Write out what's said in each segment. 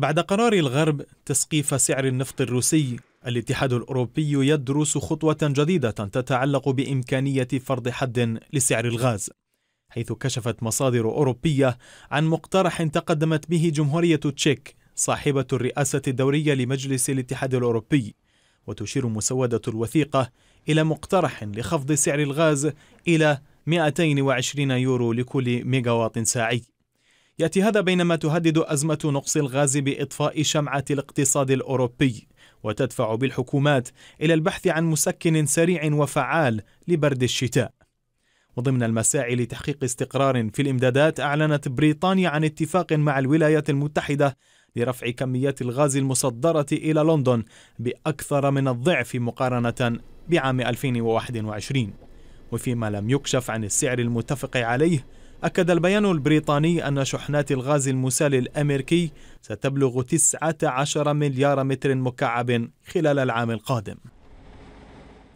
بعد قرار الغرب تسقيف سعر النفط الروسي الاتحاد الأوروبي يدرس خطوة جديدة تتعلق بإمكانية فرض حد لسعر الغاز حيث كشفت مصادر أوروبية عن مقترح تقدمت به جمهورية تشيك صاحبة الرئاسة الدورية لمجلس الاتحاد الأوروبي وتشير مسودة الوثيقة إلى مقترح لخفض سعر الغاز إلى 220 يورو لكل ميجاوات ساعي يأتي هذا بينما تهدد أزمة نقص الغاز بإطفاء شمعة الاقتصاد الأوروبي وتدفع بالحكومات إلى البحث عن مسكن سريع وفعال لبرد الشتاء وضمن المساعي لتحقيق استقرار في الإمدادات أعلنت بريطانيا عن اتفاق مع الولايات المتحدة لرفع كميات الغاز المصدرة إلى لندن بأكثر من الضعف مقارنة بعام 2021 وفيما لم يكشف عن السعر المتفق عليه أكد البيان البريطاني أن شحنات الغاز المسال الأمريكي ستبلغ 19 مليار متر مكعب خلال العام القادم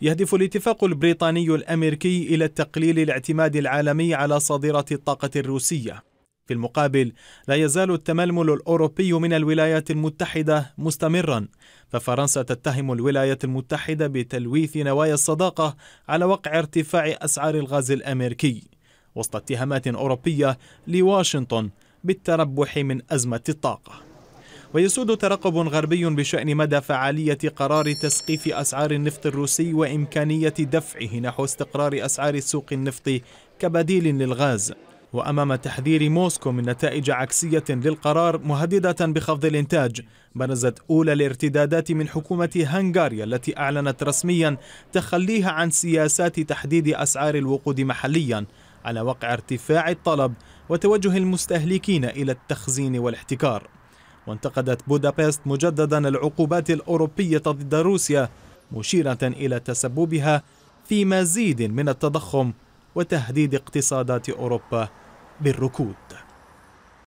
يهدف الاتفاق البريطاني الأمريكي إلى تقليل الاعتماد العالمي على صادرة الطاقة الروسية في المقابل لا يزال التململ الأوروبي من الولايات المتحدة مستمرا ففرنسا تتهم الولايات المتحدة بتلويث نوايا الصداقة على وقع ارتفاع أسعار الغاز الأمريكي وسط اتهامات أوروبية لواشنطن بالتربح من أزمة الطاقة ويسود ترقب غربي بشأن مدى فعالية قرار تسقيف أسعار النفط الروسي وإمكانية دفعه نحو استقرار أسعار سوق النفط كبديل للغاز وأمام تحذير موسكو من نتائج عكسية للقرار مهددة بخفض الإنتاج برزت أولى الارتدادات من حكومة هنغاريا التي أعلنت رسميا تخليها عن سياسات تحديد أسعار الوقود محليا على وقع ارتفاع الطلب وتوجه المستهلكين إلى التخزين والاحتكار وانتقدت بودابست مجددا العقوبات الأوروبية ضد روسيا مشيرة إلى تسببها في مزيد من التضخم وتهديد اقتصادات أوروبا بالركود